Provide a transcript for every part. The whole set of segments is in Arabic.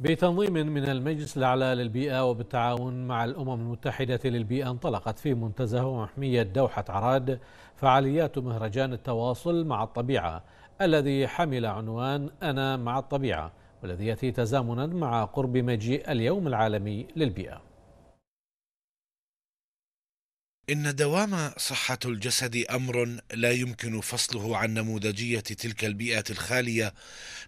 بتنظيم من المجلس الأعلى للبيئة وبالتعاون مع الأمم المتحدة للبيئة انطلقت في منتزه محمية دوحة عراد فعاليات مهرجان التواصل مع الطبيعة الذي حمل عنوان أنا مع الطبيعة والذي يأتي تزامنا مع قرب مجيء اليوم العالمي للبيئة إن دوام صحة الجسد أمر لا يمكن فصله عن نموذجية تلك البيئة الخالية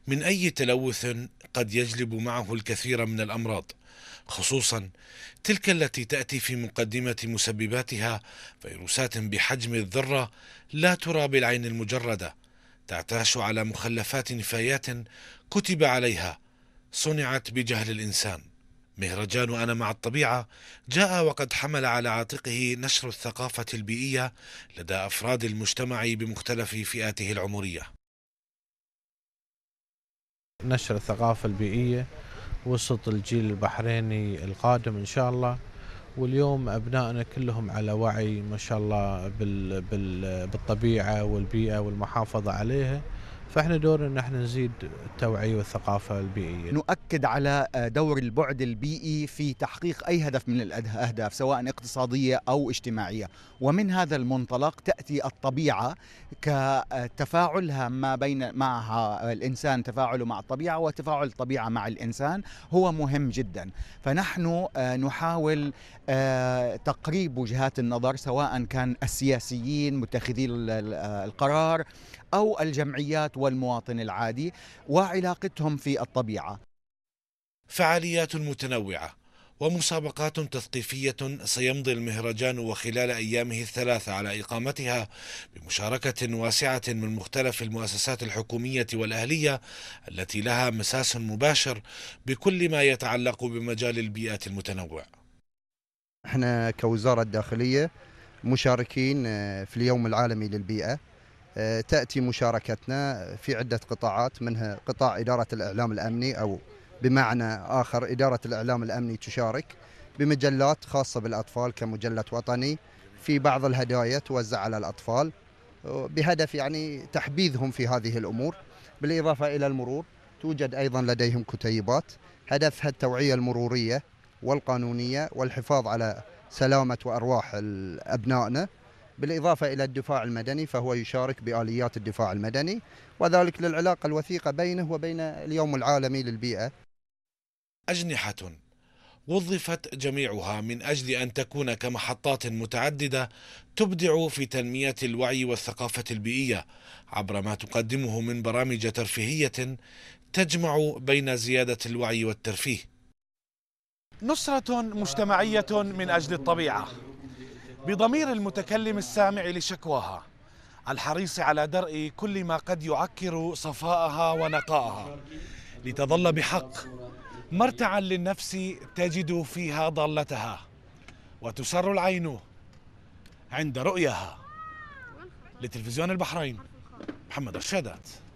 من أي تلوث قد يجلب معه الكثير من الأمراض، خصوصا تلك التي تأتي في مقدمة مسبباتها فيروسات بحجم الذرة لا ترى بالعين المجردة، تعتاش على مخلفات نفايات كتب عليها صنعت بجهل الإنسان. مهرجان أنا مع الطبيعة جاء وقد حمل على عاتقه نشر الثقافة البيئية لدى أفراد المجتمع بمختلف فئاته العمرية نشر الثقافة البيئية وسط الجيل البحريني القادم إن شاء الله واليوم أبنائنا كلهم على وعي ما شاء الله بالطبيعة والبيئة والمحافظة عليها فاحنا دورنا ان احنا نزيد التوعيه والثقافه البيئيه. نؤكد على آه، دور البعد البيئي في تحقيق اي هدف من الاهداف سواء اقتصاديه او اجتماعيه، ومن هذا المنطلق تاتي الطبيعه كتفاعلها ما بين معها الانسان تفاعله مع الطبيعه وتفاعل الطبيعه مع الانسان هو مهم جدا، فنحن آه، نحاول آه، تقريب وجهات النظر سواء كان السياسيين متخذي القرار أو الجمعيات والمواطن العادي وعلاقتهم في الطبيعة فعاليات متنوعة ومسابقات تثقيفية سيمضي المهرجان وخلال أيامه الثلاثة على إقامتها بمشاركة واسعة من مختلف المؤسسات الحكومية والأهلية التي لها مساس مباشر بكل ما يتعلق بمجال البيئات المتنوع احنا كوزارة الداخلية مشاركين في اليوم العالمي للبيئة آه، تأتي مشاركتنا في عدة قطاعات منها قطاع إدارة الإعلام الأمني أو بمعنى آخر إدارة الإعلام الأمني تشارك بمجلات خاصة بالأطفال كمجلة وطني في بعض الهدايا توزع على الأطفال آه، بهدف يعني تحبيذهم في هذه الأمور بالإضافة إلى المرور توجد أيضا لديهم كتيبات هدفها التوعية المرورية والقانونية والحفاظ على سلامة وأرواح أبنائنا بالإضافة إلى الدفاع المدني فهو يشارك بآليات الدفاع المدني وذلك للعلاقة الوثيقة بينه وبين اليوم العالمي للبيئة أجنحة وظفت جميعها من أجل أن تكون كمحطات متعددة تبدع في تنمية الوعي والثقافة البيئية عبر ما تقدمه من برامج ترفيهية تجمع بين زيادة الوعي والترفيه نصرة مجتمعية من أجل الطبيعة بضمير المتكلم السامع لشكواها الحريص على درء كل ما قد يعكر صفاءها ونقاءها لتظل بحق مرتعا للنفس تجد فيها ضالتها وتسر العين عند رؤيها لتلفزيون البحرين محمد الشادات